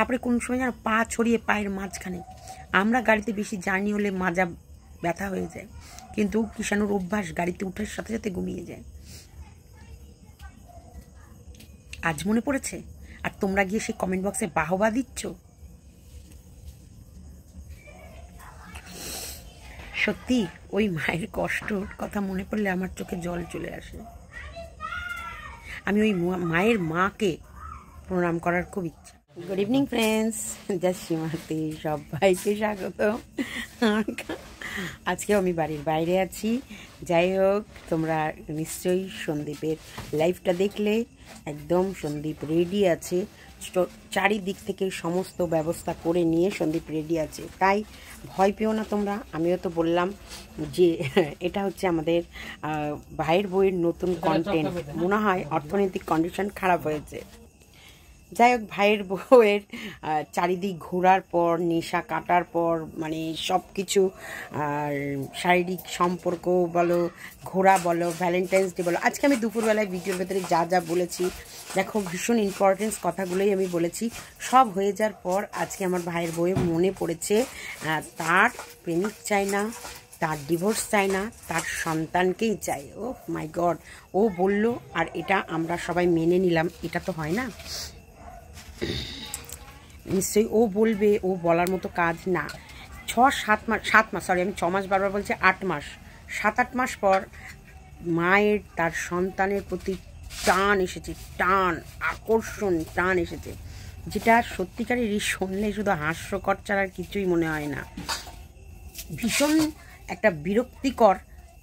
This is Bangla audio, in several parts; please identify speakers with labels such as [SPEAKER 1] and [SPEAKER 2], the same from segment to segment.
[SPEAKER 1] তারপরে কোন সময় যেন পা ছড়িয়ে পায়ের মাঝখানে আমরা গাড়িতে বেশি জার্নি হলে মাজা ব্যথা হয়ে যায় কিন্তু কিষাণুর অভ্যাস গাড়িতে উঠার সাথে সাথে ঘুমিয়ে যায় আজ মনে পড়েছে আর তোমরা গিয়ে সেই কমেন্ট বক্সে বাহবা দিচ্ছ সত্যি ওই মায়ের কষ্টর কথা মনে পড়লে আমার চোখে জল চলে আসে আমি ওই মায়ের মাকে প্রণাম করার খুব ইচ্ছা গুড ইভিনিং ফ্রেন্ডস যা সীমাতে সবাইকে স্বাগত আজকে আমি বাড়ির বাইরে আছি যাই হোক তোমরা নিশ্চয়ই সন্দীপের লাইফটা দেখলে একদম সন্দীপ রেডি আছে চারিদিক থেকে সমস্ত ব্যবস্থা করে নিয়ে সন্দীপ রেডি আছে তাই ভয় পেও না তোমরা আমিও তো বললাম যে এটা হচ্ছে আমাদের ভাইয়ের বইয়ের নতুন কন্টেন্ট মনে হয় অর্থনৈতিক কন্ডিশন খারাপ হয়েছে যাই হোক ভাইয়ের বউয়ের চারিদিক ঘোরার পর নেশা কাটার পর মানে সব কিছু আর শারীরিক সম্পর্ক বলো ঘোরা বলো ভ্যালেন্টাইন্স ডে বলো আজকে আমি দুপুরবেলায় ভিডিওর ভেতরে যা যা বলেছি দেখো ভীষণ ইম্পর্টেন্স কথাগুলোই আমি বলেছি সব হয়ে যাওয়ার পর আজকে আমার ভাইয়ের বউয়ে মনে পড়েছে তার প্রেমিক চাই না তার ডিভোর্স চাই না তার সন্তানকেই চাই ও মাই গড ও বলল আর এটা আমরা সবাই মেনে নিলাম এটা তো হয় না নিশ্চয়ই ও বলবে ও বলার মতো কাজ না ছ সাত মাস সাত মাস সরি আমি ছ মাস বারবার বলছি আট মাস সাত আট মাস পর মায়ের তার সন্তানের প্রতি টান এসেছে টান আকর্ষণ টান এসেছে যেটা সত্যিকারেরই শুনলে শুধু হাস্যকর ছাড়া আর কিছুই মনে হয় না ভীষণ একটা বিরক্তিকর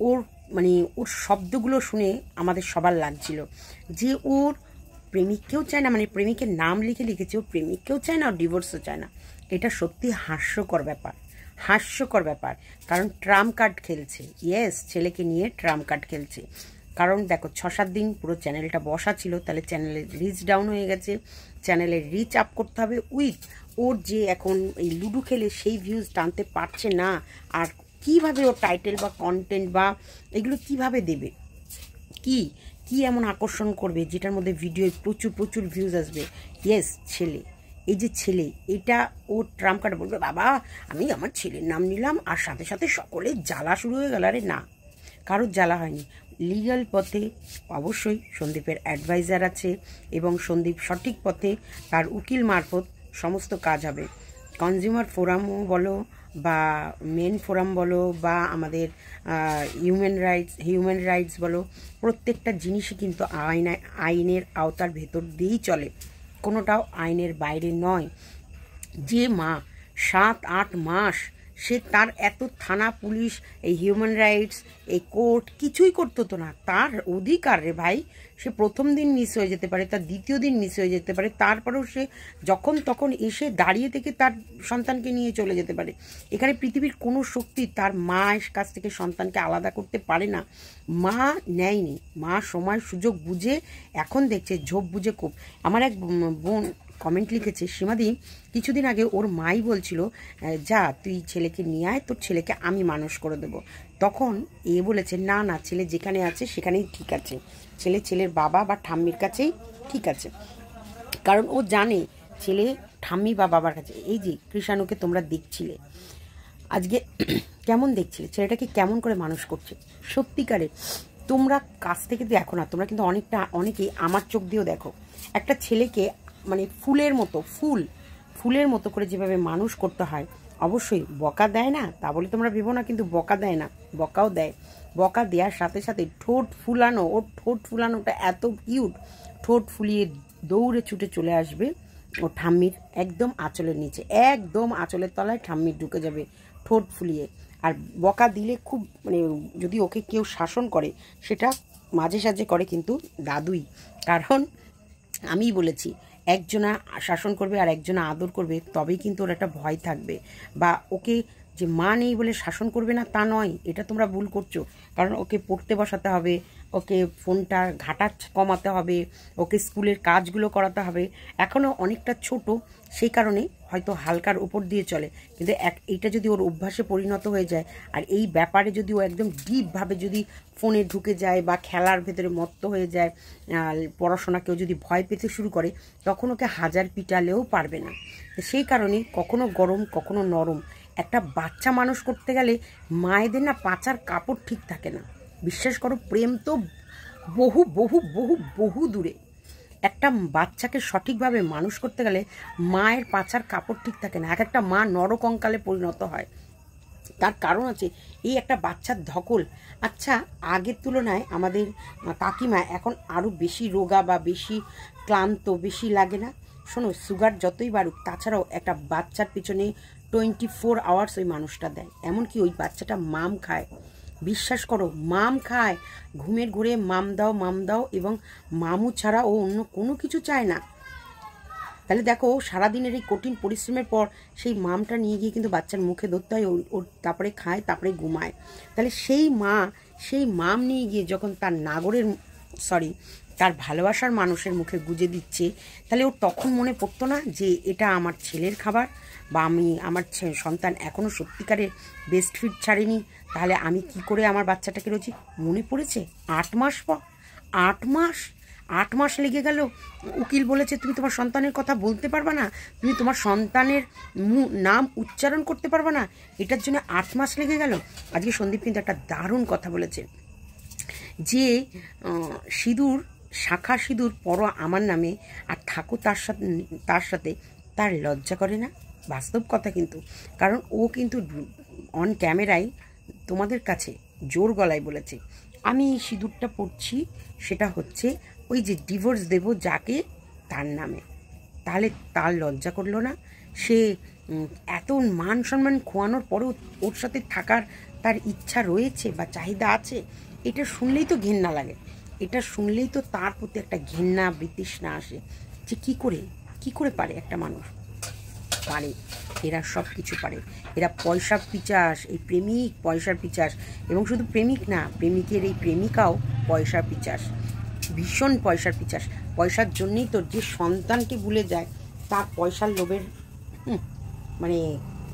[SPEAKER 1] ওর মানে ওর শব্দগুলো শুনে আমাদের সবার লাগছিল যে ওর প্রেমিককেও চায় না মানে প্রেমিকের নাম লিখে লিখেছে ও প্রেমিককেও চায় না ও ডিভোর্সও চায় না এটা সত্যি হাস্যকর ব্যাপার হাস্যকর ব্যাপার কারণ ট্রাম কার্ড খেলছে ইয়েস ছেলেকে নিয়ে ট্রাম কার্ড খেলছে কারণ দেখো ছ সাত দিন পুরো চ্যানেলটা বসা ছিল তাহলে চ্যানেলের রিচ ডাউন হয়ে গেছে চ্যানেলের রিচ আপ করতে হবে উইথ ওর যে এখন এই লুডো খেলে সেই ভিউজ টানতে পারছে না আর কিভাবে ওর টাইটেল বা কন্টেন্ট বা এগুলো কিভাবে দেবে কি কি এমন আকর্ষণ করবে যেটার মধ্যে ভিডিও প্রচুর প্রচুর ভিউজ আসবে ইয়েস ছেলে এই যে ছেলে এটা ও ট্রাম্প কার্ড বলবে বাবা আমি আমার ছেলের নাম নিলাম আর সাথে সাথে সকলে জ্বালা শুরু হয়ে গেল আরে না কারোর জ্বালা হয়নি লিগাল পথে অবশ্যই সন্দীপের অ্যাডভাইজার আছে এবং সন্দীপ সঠিক পথে তার উকিল মারফত সমস্ত কাজ হবে কনজিউমার ফোরামও বলো বা মেন ফোরাম বলো বা আমাদের হিউম্যান রাইটস হিউম্যান রাইটস বলো প্রত্যেকটা জিনিসই কিন্তু আইন আইনের আওতার ভেতর দিয়েই চলে কোনোটাও আইনের বাইরে নয় যে মা সাত আট মাস সে তার এত থানা পুলিশ এই হিউম্যান রাইটস এই কোর্ট কিছুই করতো তো না তার অধিকার রে ভাই সে প্রথম দিন মিস হয়ে যেতে পারে তার দ্বিতীয় দিন মিস হয়ে যেতে পারে তারপরেও সে যখন তখন এসে দাঁড়িয়ে থেকে তার সন্তানকে নিয়ে চলে যেতে পারে এখানে পৃথিবীর কোনো শক্তি তার মায়ের কাছ থেকে সন্তানকে আলাদা করতে পারে না মা নেয়নি মা সময় সুযোগ বুঝে এখন দেখছে ঝোপ বুঝে খুব আমার এক বোন কমেন্ট লিখেছে সীমাদি কিছুদিন আগে ওর মাই বলছিল যা তুই ছেলেকে নিয়ে আয় তোর ছেলেকে আমি মানুষ করে দেব তখন এ বলেছে না না ছেলে যেখানে আছে সেখানেই ঠিক আছে ছেলে ছেলের বাবা বা ঠাম্মির কাছেই ঠিক আছে কারণ ও জানে ছেলে ঠাম্মি বা বাবার কাছে এই যে কৃষাণুকে তোমরা দেখছিলে আজকে কেমন দেখছিলে ছেলেটাকে কেমন করে মানুষ করছে সত্যিকারে তোমরা কাছ থেকে দেখো না তোমরা কিন্তু অনেকটা অনেকেই আমার চোখ দিয়েও দেখো একটা ছেলেকে মানে ফুলের মতো ফুল ফুলের মতো করে যেভাবে মানুষ করতে হয় অবশ্যই বকা দেয় না তা বলে তোমরা ভেবো না কিন্তু বকা দেয় না বকাও দেয় বকা দেওয়ার সাথে সাথে ঠোঁট ফুলানো ওর ঠোঁট ফুলানোটা এত কিউট ঠোঁট ফুলিয়ে দৌড়ে ছুটে চলে আসবে ও ঠাম্মির একদম আঁচলের নিচে একদম আঁচলের তলায় ঠাম্মির ঢুকে যাবে ঠোঁট ফুলিয়ে আর বকা দিলে খুব মানে যদি ওকে কেউ শাসন করে সেটা মাঝে সাঝে করে কিন্তু দাদুই কারণ আমি বলেছি একজনা শাসন করবে আর একজনা আদর করবে তবেই কিন্তু ওর একটা ভয় থাকবে বা ওকে যে মা নেই বলে শাসন করবে না তা নয় এটা তোমরা ভুল করছো কারণ ওকে পড়তে বসাতে হবে ওকে ফোনটা ঘাটা কমাতে হবে ওকে স্কুলের কাজগুলো করাতে হবে এখনও অনেকটা ছোট সেই কারণে হয়তো হালকার উপর দিয়ে চলে কিন্তু এক এইটা যদি ওর অভ্যাসে পরিণত হয়ে যায় আর এই ব্যাপারে যদি ও একদম ডিপভাবে যদি ফোনে ঢুকে যায় বা খেলার ভেতরে মত্ত হয়ে যায় পড়াশোনা কেউ যদি ভয় পেতে শুরু করে তখন ওকে হাজার পিটালেও পারবে না সেই কারণে কখনো গরম কখনো নরম একটা বাচ্চা মানুষ করতে গেলে মায়েদের না পাচার কাপড় ঠিক থাকে না বিশ্বাস করো প্রেম তো বহু বহু বহু বহু দূরে একটা বাচ্চাকে সঠিকভাবে মানুষ করতে গেলে মায়ের পাচার কাপড় ঠিক থাকে না এক একটা মা নরকঙ্কালে পরিণত হয় তার কারণ আছে এই একটা বাচ্চার ধকল আচ্ছা আগের তুলনায় আমাদের কাকিমা এখন আরও বেশি রোগা বা বেশি ক্লান্ত বেশি লাগে না শোনো সুগার যতই বাড়ুক তাছাড়াও একটা বাচ্চার পিছনে টোয়েন্টি ফোর আওয়ার্স ওই মানুষটা দেয় এমনকি ওই বাচ্চাটা মাম খায় বিশ্বাস করো মাম খায় ঘুমের ঘুরে মাম দাও মাম দাও এবং মামু ছাড়া ও অন্য কোনো কিছু চায় না তাহলে দেখো সারাদিনের এই কঠিন পরিশ্রমের পর সেই মামটা নিয়ে গিয়ে কিন্তু বাচ্চার মুখে ধরতে হয় ওর তারপরে খায় তারপরে ঘুমায় তাহলে সেই মা সেই মাম নিয়ে গিয়ে যখন তার নাগরের সরি তার ভালোবাসার মানুষের মুখে গুজে দিচ্ছে তাহলে ও তখন মনে পড়তো না যে এটা আমার ছেলের খাবার বা আমি আমার সন্তান এখনও সত্যিকারের বেস্ট ফিড ছাড়েনি তাহলে আমি কি করে আমার বাচ্চাটাকে রয়েছি মনে পড়েছে আট মাস পর আট মাস আট মাস লেগে গেল উকিল বলেছে তুমি তোমার সন্তানের কথা বলতে পারবা না তুমি তোমার সন্তানের নাম উচ্চারণ করতে পারবা না এটার জন্য আট মাস লেগে গেল আজকে সন্দীপ কিন্তু একটা দারুণ কথা বলেছে যে সিঁদুর শাখা সিঁদুর পর আমার নামে আর ঠাকুর তার সাথে তার সাথে তার লজ্জা করে না বাস্তব কথা কিন্তু কারণ ও কিন্তু অন ক্যামেরায় তোমাদের কাছে জোর গলায় বলেছে আমি এই সিঁদুরটা পড়ছি সেটা হচ্ছে ওই যে ডিভোর্স দেব যাকে তার নামে তাহলে তার লজ্জা করলো না সে এত মান সম্মান খোয়ানোর পরেও ওর সাথে থাকার তার ইচ্ছা রয়েছে বা চাহিদা আছে এটা শুনলেই তো ঘেন্না লাগে এটা শুনলেই তো তার প্রতি একটা ঘৃণা বিতৃষ্ণা আসে যে কি করে কি করে পারে একটা মানুষ পারে এরা সব কিছু পারে এরা পয়সা পিচাস এই প্রেমিক পয়সার পিচাস এবং শুধু প্রেমিক না প্রেমিকের এই প্রেমিকাও পয়সার পিচাস ভীষণ পয়সার পিচাস পয়সার জন্যেই তোর যে সন্তানকে ভুলে যায় তার পয়সার লোভের মানে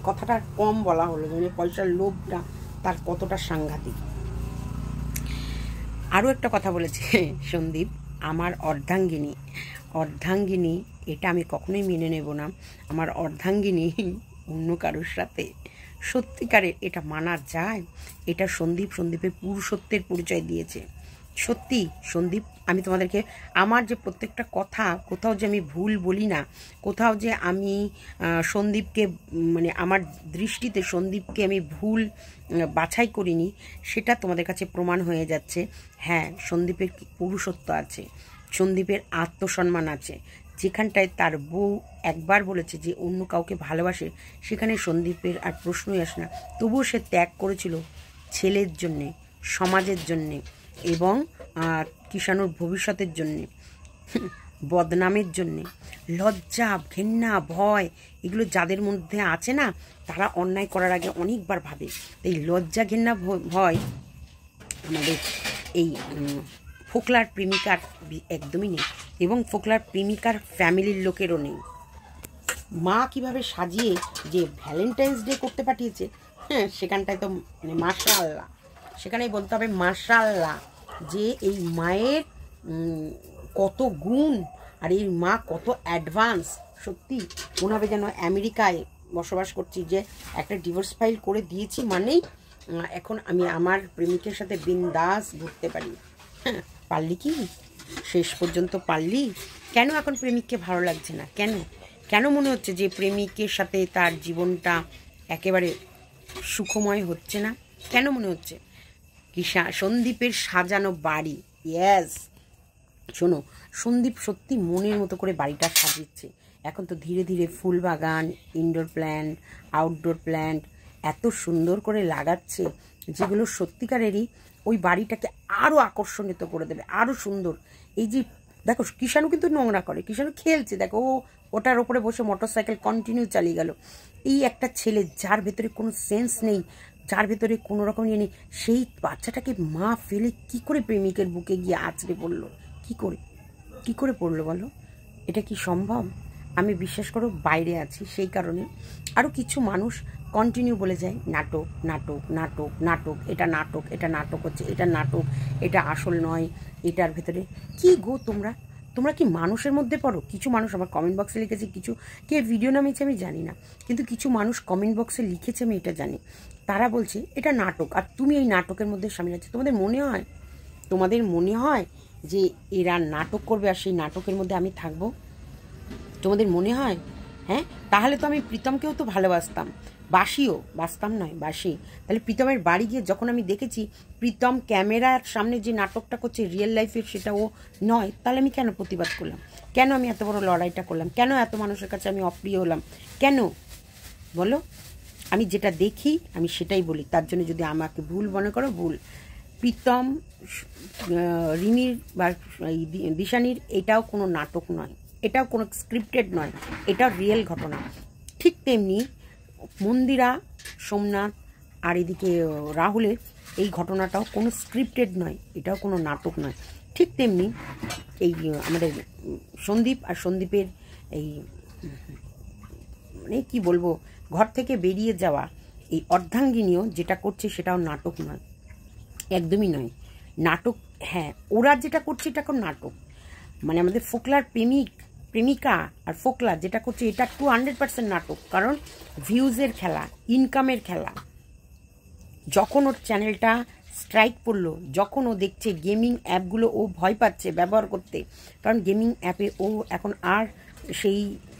[SPEAKER 1] কথাটা কম বলা হলো মানে পয়সার লোভটা তার কতটা সাংঘাতিক আরও একটা কথা বলেছে সন্দীপ আমার অর্ধাঙ্গিনী অর্ধাঙ্গিনী এটা আমি কখনোই মেনে নেব না আমার অর্ধাঙ্গিনী অন্য কারোর সাথে সত্যিকারের এটা মানা যায় এটা সন্দীপ সন্দীপের পুরুষত্বের পরিচয় দিয়েছে সত্যি সন্দীপ আমি তোমাদেরকে আমার যে প্রত্যেকটা কথা কোথাও যে আমি ভুল বলি না কোথাও যে আমি সন্দীপকে মানে আমার দৃষ্টিতে সন্দীপকে আমি ভুল বাছাই করিনি সেটা তোমাদের কাছে প্রমাণ হয়ে যাচ্ছে হ্যাঁ সন্দীপের পুরুষত্ব আছে সন্দীপের আত্মসম্মান আছে যেখানটায় তার বউ একবার বলেছে যে অন্য কাউকে ভালোবাসে সেখানে সন্দীপের আর প্রশ্নই আসে না তবুও সে ত্যাগ করেছিল ছেলের জন্যে সমাজের জন্যে এবং আর কিষাণুর ভবিষ্যতের জন্যে বদনামের জন্যে লজ্জা ঘেন্না ভয় এগুলো যাদের মধ্যে আছে না তারা অন্যায় করার আগে অনেকবার ভাবে এই লজ্জা ঘেন্না ভয় আমাদের এই ফোকলার প্রেমিকার একদমই নেই এবং ফোকলার প্রেমিকার ফ্যামিলির লোকেরও নেই মা কিভাবে সাজিয়ে যে ভ্যালেন্টাইন্স ডে করতে পাঠিয়েছে হ্যাঁ সেখানটায় তো মানে মাসা আল্লাহ সেখানেই বলতে হবে মাশাল্লাহ যে এই মায়ের কত গুণ আর এই মা কত অ্যাডভান্স সত্যি ওনাবে যেন আমেরিকায় বসবাস করছি যে একটা ডিভোর্স ফাইল করে দিয়েছি মানেই এখন আমি আমার প্রেমিকের সাথে বিন্দাস ঘুরতে পারি হ্যাঁ, পারলি কি শেষ পর্যন্ত পারলি কেন এখন প্রেমিককে ভালো লাগছে না কেন কেন মনে হচ্ছে যে প্রেমিকের সাথে তার জীবনটা একেবারে সুখময় হচ্ছে না কেন মনে হচ্ছে কিষা সন্দীপের সাজানো বাড়ি ইয়াস শোনো সন্দীপ সত্যি মনের মতো করে বাড়িটা সাজিয়েছে এখন তো ধীরে ধীরে ফুল বাগান ইনডোর প্ল্যান্ট আউটডোর প্ল্যান্ট এত সুন্দর করে লাগাচ্ছে যেগুলো সত্যিকারেরই ওই বাড়িটাকে আরও আকর্ষণিত করে দেবে আরও সুন্দর এই যে দেখো কিষাণু কিন্তু নোংরা করে কিষাণু খেলছে দেখো ও ওটার ওপরে বসে মোটর সাইকেল কন্টিনিউ চালিয়ে গেল এই একটা ছেলে যার ভেতরে কোনো সেন্স নেই যার ভেতরে কোনো রকম ইয়ে নেই সেই বাচ্চাটাকে মা ফেলে কি করে প্রেমিকের বুকে গিয়ে আঁচড়ে পড়লো কি করে কি করে পড়লো বলো এটা কি সম্ভব আমি বিশ্বাস করো বাইরে আছি সেই কারণে আরও কিছু মানুষ কন্টিনিউ বলে যায় নাটক নাটক নাটক নাটক এটা নাটক এটা নাটক হচ্ছে এটা নাটক এটা আসল নয় এটার ভেতরে কি গো তোমরা তোমরা কি মানুষের মধ্যে পড়ো কিছু মানুষ আমার কমেন্ট বক্সে লিখেছে কিছু কে ভিডিও নামিয়েছে আমি জানি না কিন্তু কিছু মানুষ কমেন্ট বক্সে লিখেছে আমি এটা জানি তারা বলছে এটা নাটক আর তুমি এই নাটকের মধ্যে সামিল আছো তোমাদের মনে হয় তোমাদের মনে হয় যে এরা নাটক করবে আর সেই নাটকের মধ্যে আমি থাকবো তোমাদের মনে হয় হ্যাঁ তাহলে তো আমি প্রীতমকেও তো ভালোবাসতাম বাসিও বাসতাম নয় বাসি তাহলে প্রীতমের বাড়ি গিয়ে যখন আমি দেখেছি প্রীতম ক্যামেরার সামনে যে নাটকটা করছে রিয়েল লাইফের সেটা ও নয় তাহলে আমি কেন প্রতিবাদ করলাম কেন আমি এত বড় লড়াইটা করলাম কেন এত মানুষের কাছে আমি অপ্রিয় হলাম কেন বলো আমি যেটা দেখি আমি সেটাই বলি তার জন্য যদি আমাকে ভুল মনে করো ভুল প্রীতম রিমির বা দিশানির এটাও কোনো নাটক নয় এটাও কোনো স্ক্রিপ্টেড নয় এটা রিয়েল ঘটনা ঠিক তেমনি মন্দিরা সোমনাথ আর এদিকে রাহুলের এই ঘটনাটাও কোনো স্ক্রিপ্টেড নয় এটাও কোনো নাটক নয় ঠিক তেমনি এই আমাদের সন্দীপ আর সন্দীপের এই মানে কী বলবো ঘর থেকে বেরিয়ে যাওয়া এই অর্ধাঙ্গিনীয় যেটা করছে সেটাও নাটক নয় একদমই নয় নাটক হ্যাঁ ওরা যেটা করছে এটা এখন নাটক মানে আমাদের ফোকলার প্রেমিক প্রেমিকা আর ফোকলা যেটা করছে এটা টু হান্ড্রেড পার্সেন্ট নাটক কারণ ভিউজের খেলা ইনকামের খেলা যখন ওর চ্যানেলটা স্ট্রাইক পড়লো যখন ও দেখছে গেমিং অ্যাপগুলো ও ভয় পাচ্ছে ব্যবহার করতে কারণ গেমিং অ্যাপে ও এখন আর সেই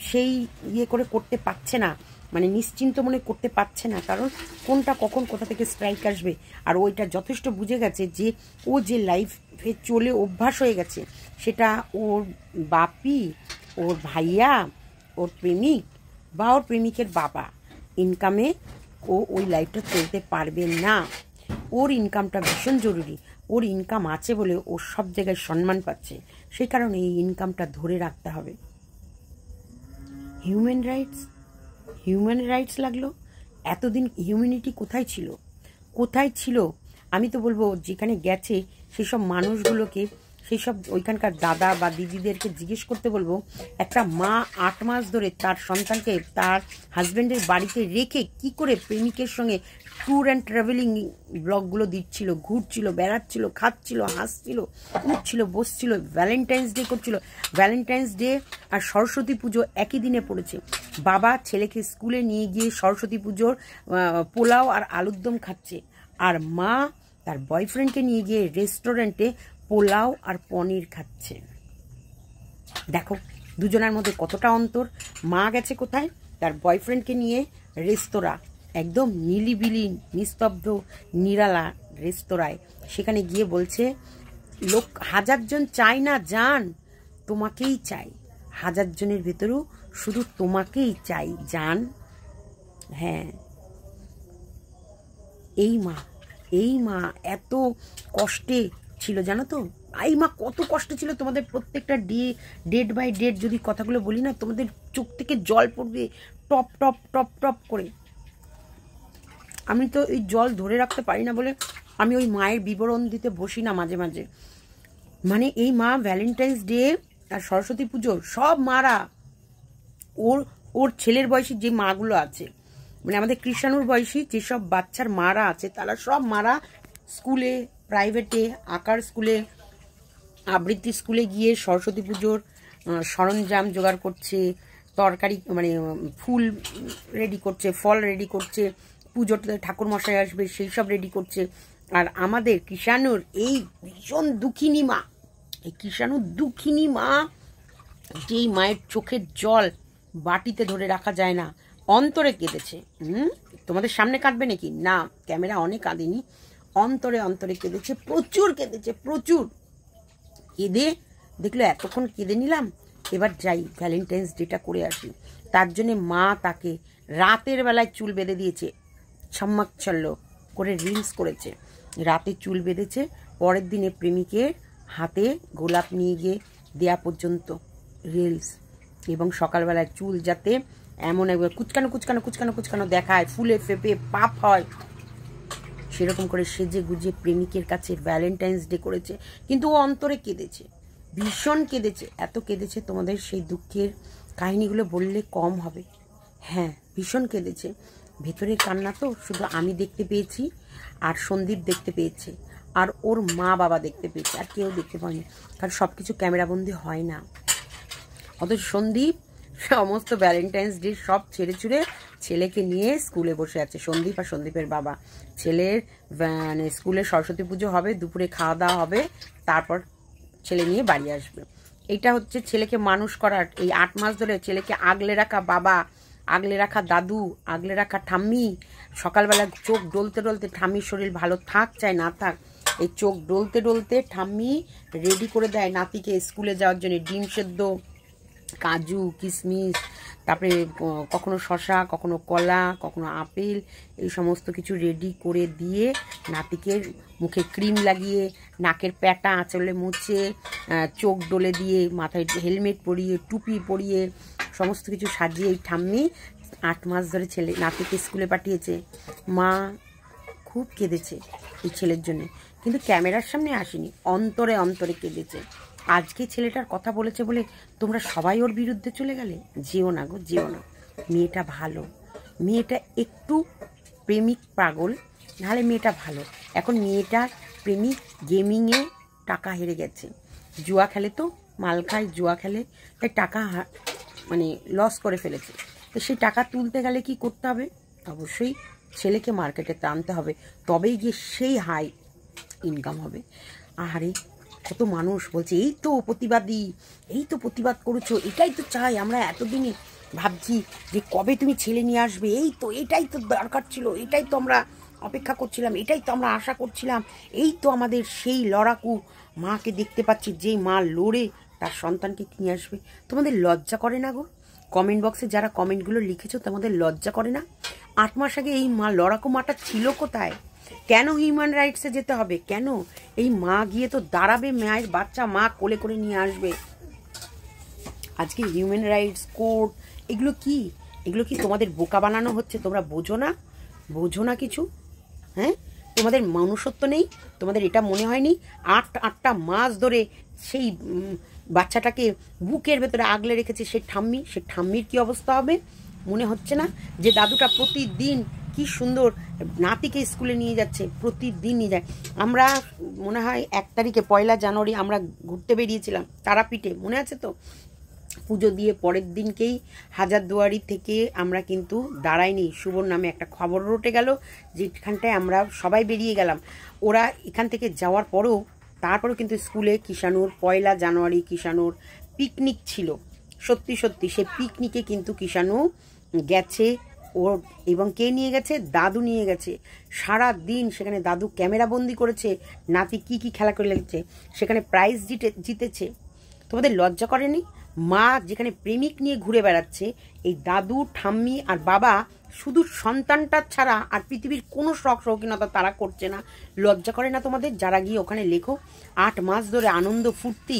[SPEAKER 1] সেই ইয়ে করে করতে পারছে না মানে নিশ্চিন্ত মনে করতে পারছে না কারণ কোনটা কখন কোথা থেকে স্ট্রাইক আসবে আর ওইটা যথেষ্ট বুঝে গেছে যে ও যে লাইফে চলে অভ্যাস হয়ে গেছে সেটা ওর বাপি ওর ভাইয়া ওর প্রেমিক বা ওর প্রেমিকের বাবা ইনকামে ও ওই লাইফটা চলতে পারবে না ওর ইনকামটা ভীষণ জরুরি ওর ইনকাম আছে বলে ও সব জায়গায় সম্মান পাচ্ছে সেই কারণে এই ইনকামটা ধরে রাখতে হবে হিউম্যান রাইটস হিউম্যান রাইটস লাগলো এতদিন হিউম্যানিটি কোথায় ছিল কোথায় ছিল আমি তো বলবো যেখানে গেছে সেসব মানুষগুলোকে সেই সব ওইখানকার দাদা বা দিদিদেরকে জিজ্ঞেস করতে বলবো একটা মা আট মাস ধরে তার সন্তানকে তার হাজব্যান্ডের বাড়িতে রেখে কি করে প্রেমিকের সঙ্গে ট্যুর অ্যান্ড ট্রাভেলিং ব্লগগুলো দিচ্ছিল ঘুরছিল বেড়াচ্ছিল খাচ্ছিল হাসছিল উঠছিল বসছিল ভ্যালেন্টাইন্স ডে করছিল ভ্যালেন্টাইন্স ডে আর সরস্বতী পুজো একই দিনে পড়েছে বাবা ছেলেকে স্কুলে নিয়ে গিয়ে সরস্বতী পুজোর পোলাও আর আলুর দম খাচ্ছে আর মা তার বয়ফ্রেন্ডকে নিয়ে গিয়ে রেস্টুরেন্টে পোলাও আর পনির খাচ্ছে দেখো দুজনের মধ্যে কতটা অন্তর মা গেছে কোথায় তার বয়ফ্রেন্ডকে নিয়ে রেস্তোরাঁ একদম নিলিবিলি নিস্তব্ধ নিরালা রেস্তোরাঁয় সেখানে গিয়ে বলছে লোক হাজারজন চাই না যান তোমাকেই চাই হাজারজনের ভেতরেও শুধু তোমাকেই চাই যান হ্যাঁ এই মা এই মা এত কষ্টে ছিল জানো তো আই মা কত কষ্ট ছিল তোমাদের প্রত্যেকটা ডে ডেট বাই ডেট যদি কথাগুলো বলি না তোমাদের চোখ থেকে জল পড়বে টপ টপ টপ টপ করে আমি তো এই জল ধরে রাখতে পারি না বলে আমি ওই মায়ের বিবরণ দিতে বসি না মাঝে মাঝে মানে এই মা ভ্যালেন্টাইন্স ডে আর সরস্বতী পুজো সব মারা ওর ওর ছেলের বয়সী যে মাগুলো আছে মানে আমাদের কৃষাণুর বয়সী যেসব বাচ্চার মারা আছে তারা সব মারা স্কুলে প্রাইভেটে আঁকার স্কুলে আবৃত্তি স্কুলে গিয়ে সরস্বতী পুজোর সরঞ্জাম জোগাড় করছে তরকারি মানে ফুল রেডি করছে ফল রেডি করছে পুজোতে ঠাকুর মশাই আসবে সেই সব রেডি করছে আর আমাদের কিষাণুর এই ভীষণ দুঃখিনী মা এই কিষাণুর দুঃখিনী মা যেই মায়ের চোখের জল বাটিতে ধরে রাখা যায় না অন্তরে কেঁদেছে হুম তোমাদের সামনে কাঁদবে নাকি না ক্যামেরা অনেক কাঁদেনি অন্তরে অন্তরে কেঁদেছে প্রচুর কেঁদেছে প্রচুর কেঁদে দেখলো এতক্ষণ কেঁদে নিলাম এবার যাই ভ্যালেন্টাইন্স ডেটা করে আসি তার জন্যে মা তাকে রাতের বেলায় চুল বেঁধে দিয়েছে ছম্মাচ্ছল্য করে রিলস করেছে রাতে চুল বেঁধেছে পরের দিনে প্রেমিকের হাতে গোলাপ নিয়ে গিয়ে দেয়া পর্যন্ত রিলস এবং সকালবেলায় চুল যাতে এমন একবার কুচকানো কুচকানো কুচকানো কুচকানো দেখায় ফুলে ফেপে পাপ হয় সেরকম করে সেজে গুজে প্রেমিকের কাছে ভ্যালেন্টাইন্স ডে করেছে কিন্তু ও অন্তরে কেঁদেছে ভীষণ কেঁদেছে এত কেঁদেছে তোমাদের সেই দুঃখের কাহিনীগুলো বললে কম হবে হ্যাঁ ভীষণ কেঁদেছে ভেতরের কান্না তো শুধু আমি দেখতে পেয়েছি আর সন্দীপ দেখতে পেয়েছে আর ওর মা বাবা দেখতে পেয়েছে আর কেউ দেখতে পায়নি কারণ সব কিছু ক্যামেরাবন্দি হয় না অথচ সন্দীপ সমস্ত ভ্যালেন্টাইন্স ডে সব ছেড়ে ছুড়ে ছেলেকে নিয়ে স্কুলে বসে আছে সন্দীপ আর সন্দীপের বাবা ছেলের মানে স্কুলে সরস্বতী পুজো হবে দুপুরে খাওয়া দাওয়া হবে তারপর ছেলে নিয়ে বাড়ি আসবে এটা হচ্ছে ছেলেকে মানুষ করার এই আট মাস ধরে ছেলেকে আগলে রাখা বাবা আগলে রাখা দাদু আগলে রাখা ঠাম্মি সকালবেলা চোখ ডলতে ডলতে ঠাম্মির শরীর ভালো থাক চায় না থাক এই চোখ ডলতে ডলতে ঠাম্মি রেডি করে দেয় নাতিকে স্কুলে যাওয়ার জন্য ডিম সেদ্ধ কাজু কিশমিশ তারপরে কখনো শশা কখনো কলা কখনো আপেল এই সমস্ত কিছু রেডি করে দিয়ে নাতিকে মুখে ক্রিম লাগিয়ে নাকের প্যাটা আঁচলে মুছে চোখ ডলে দিয়ে মাথায় হেলমেট পরিয়ে টুপি পরিয়ে সমস্ত কিছু সাজিয়ে এই ঠাম্মি আট মাস ধরে ছেলে নাতিকে স্কুলে পাঠিয়েছে মা খুব কেঁদেছে এই ছেলের জন্য কিন্তু ক্যামেরার সামনে আসেনি অন্তরে অন্তরে কেঁদেছে আজকে ছেলেটার কথা বলেছে বলে তোমরা সবাই ওর বিরুদ্ধে চলে গেলে যেও না গো যেও না মেয়েটা ভালো মেয়েটা একটু প্রেমিক পাগল নাহলে মেয়েটা ভালো এখন মেয়েটার প্রেমিক গেমিংয়ে টাকা হেরে গেছে জুয়া খেলে তো মাল খায় জুয়া খেলে তাই টাকা মানে লস করে ফেলেছে তো সেই টাকা তুলতে গেলে কি করতে হবে অবশ্যই ছেলেকে মার্কেটে টানতে হবে তবেই গিয়ে সেই হাই ইনকাম হবে আহারে কত মানুষ বলছে এই তো প্রতিবাদী এই তো প্রতিবাদ করেছো এটাই তো চাই আমরা এতদিনে ভাবছি যে কবে তুমি ছেলে নিয়ে আসবে এই তো এটাই তো দরকার ছিল এটাই তো আমরা অপেক্ষা করছিলাম এটাই তো আমরা আশা করছিলাম এই তো আমাদের সেই লড়াকু মাকে দেখতে পাচ্ছি যেই মা লড়ে তার সন্তানকে নিয়ে আসবে তোমাদের লজ্জা করে না গো কমেন্ট বক্সে যারা কমেন্টগুলো লিখেছো তোমাদের লজ্জা করে না আট মাস আগে এই মা লড়াকু মাটা ছিল কোথায় কেন হিউম্যান রাইটসে যেতে হবে কেন এই মা গিয়ে তো দাঁড়াবে মায়ের বাচ্চা মা কোলে করে নিয়ে আসবে আজকে হিউম্যান রাইটস কোর্ট এগুলো কি এগুলো কি তোমাদের বোকা বানানো হচ্ছে তোমরা বোঝো না বোঝো না কিছু হ্যাঁ তোমাদের মানুষত্ব নেই তোমাদের এটা মনে হয়নি আট আটটা মাস ধরে সেই বাচ্চাটাকে বুকের ভেতরে আগলে রেখেছে সে ঠাম্মি সে ঠাম্মির কি অবস্থা হবে মনে হচ্ছে না যে দাদুটা প্রতিদিন কি সুন্দর নাতিকে স্কুলে নিয়ে যাচ্ছে প্রতিদিন নিয়ে যায় আমরা মনে হয় এক তারিখে পয়লা জানুয়ারি আমরা ঘুরতে বেরিয়েছিলাম তারাপীঠে মনে আছে তো পুজো দিয়ে পরের দিনকেই হাজারদুয়ারি থেকে আমরা কিন্তু দাঁড়াইনি শুভর নামে একটা খবর রটে গেল যেখানটায় আমরা সবাই বেরিয়ে গেলাম ওরা এখান থেকে যাওয়ার পরেও তারপরেও কিন্তু স্কুলে কিষানুর পয়লা জানুয়ারি কিষানুর পিকনিক ছিল সত্যি সত্যি সে পিকনিকে কিন্তু কিষানু গেছে ওর এবং কে নিয়ে গেছে দাদু নিয়ে গেছে সারা দিন সেখানে দাদু ক্যামেরা বন্দি করেছে নাতি কি কি খেলা করে লেগেছে সেখানে প্রাইজ জিতে জিতেছে তোমাদের লজ্জা করেনি মা যেখানে প্রেমিক নিয়ে ঘুরে বেড়াচ্ছে এই দাদু ঠাম্মি আর বাবা শুধু সন্তানটা ছাড়া আর পৃথিবীর কোনো শখ শৌখিনতা তারা করছে না লজ্জা করে না তোমাদের যারা গিয়ে ওখানে লেখো আট মাস ধরে আনন্দ ফুর্তি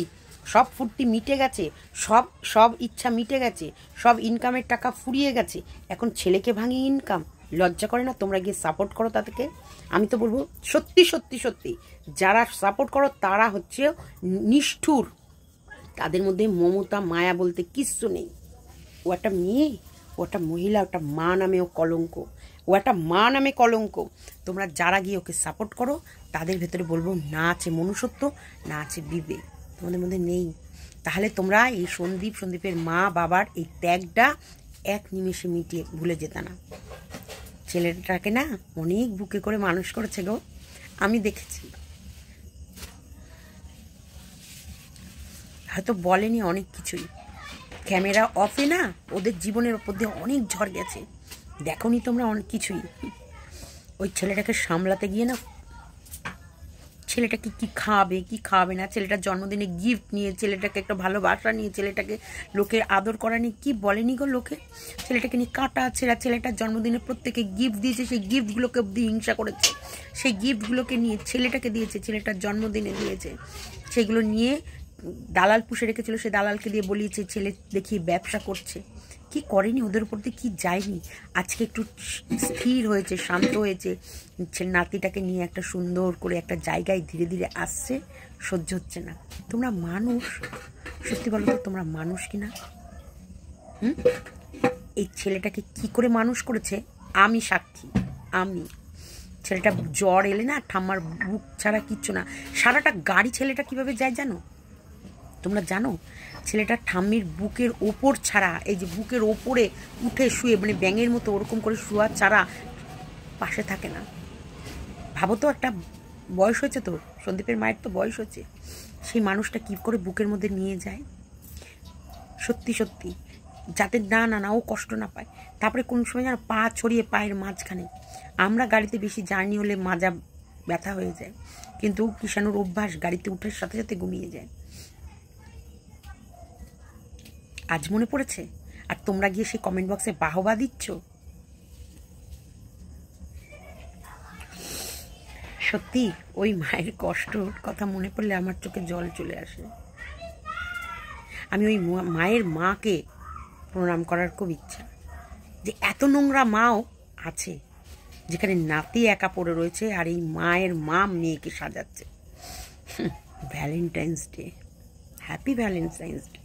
[SPEAKER 1] সব ফুর্তি মিটে গেছে সব সব ইচ্ছা মিটে গেছে সব ইনকামের টাকা ফুরিয়ে গেছে এখন ছেলেকে ভাঙিয়ে ইনকাম লজ্জা করে না তোমরা গিয়ে সাপোর্ট করো তাদেরকে আমি তো বলবো সত্যি সত্যি সত্যি যারা সাপোর্ট করো তারা হচ্ছে নিষ্ঠুর তাদের মধ্যে মমতা মায়া বলতে কিচ্ছু নেই ও একটা মেয়ে ও একটা মহিলা ওটা মা নামে ও কলঙ্ক ও একটা মা নামে কলঙ্ক তোমরা যারা গিয়ে ওকে সাপোর্ট করো তাদের ভেতরে বলবো না আছে মনুষ্যত্ব না আছে বিবেক তোমাদের মধ্যে নেই তাহলে তোমরা এই সন্দীপ সন্দীপের মা বাবার এই ত্যাগটা এক নিমেষে মিটিয়ে ভুলে যেত না ছেলেটাকে না অনেক বুকে করে মানুষ করেছে গো আমি দেখেছি হয়তো বলেনি অনেক কিছুই ক্যামেরা অফে না ওদের জীবনের ওপর দিয়ে অনেক ঝড় গেছে দেখো তোমরা অনেক কিছুই ওই ছেলেটাকে সামলাতে গিয়ে না ছেলেটাকে কি খাবে কি খাবে না ছেলেটার জন্মদিনে গিফট নিয়ে ছেলেটাকে একটা ভালোবাসা নিয়ে ছেলেটাকে লোকের আদর করা নিয়ে কী বলেনি গো লোকে ছেলেটাকে নিয়ে কাটা ছেঁড়া ছেলেটার জন্মদিনে প্রত্যেকে গিফট দিয়েছে সেই গিফটগুলোকে অব্দি হিংসা করেছে সেই গিফটগুলোকে নিয়ে ছেলেটাকে দিয়েছে ছেলেটার জন্মদিনে দিয়েছে সেগুলো নিয়ে দালাল পুষে রেখেছিল সে দালালকে দিয়ে বলিয়েছে ছেলে দেখি ব্যবসা করছে কি করেনি ওদের উপর দিয়ে কী যায়নি আজকে একটু স্থির হয়েছে শান্ত হয়েছে নাতিটাকে নিয়ে একটা সুন্দর করে একটা জায়গায় ধীরে ধীরে আসছে সহ্য হচ্ছে না তোমরা মানুষ সত্যি বলো তো তোমরা মানুষ কি না হুম এই ছেলেটাকে কি করে মানুষ করেছে আমি সাক্ষী আমি ছেলেটা জ্বর এলে না ঠাম্মার বুক ছাড়া কিচ্ছু না সারাটা গাড়ি ছেলেটা কিভাবে যায় জানো তোমরা জানো ছেলেটার ঠাম্মির বুকের ওপর ছাড়া এই যে বুকের ওপরে উঠে শুয়ে মানে ব্যাঙের মতো ওরকম করে শুয়া ছাড়া পাশে থাকে না ভাবো তো একটা বয়স হয়েছে তো সন্দীপের মায়ের তো বয়স হয়েছে সেই মানুষটা কী করে বুকের মধ্যে নিয়ে যায় সত্যি সত্যি যাতে না না না ও কষ্ট না পায় তারপরে কোন সময় যেন পা ছড়িয়ে পায়ের মাঝখানে আমরা গাড়িতে বেশি জার্নি হলে মাজা ব্যথা হয়ে যায় কিন্তু কিষাণুর অভ্যাস গাড়িতে উঠার সাথে সাথে ঘুমিয়ে যায় আজ মনে পড়েছে আর তোমরা গিয়ে সেই কমেন্ট বক্সে বাহবা দিচ্ছ সত্যি ওই মায়ের কষ্টর কথা মনে পড়লে আমার চোখে জল চলে আসে আমি ওই মায়ের মাকে প্রণাম করার খুব ইচ্ছা যে এত নোংরা মাও আছে যেখানে নাতি একা পড়ে রয়েছে আর এই মায়ের মা মেয়েকে সাজাচ্ছে Valentine's Day happy Valentine's day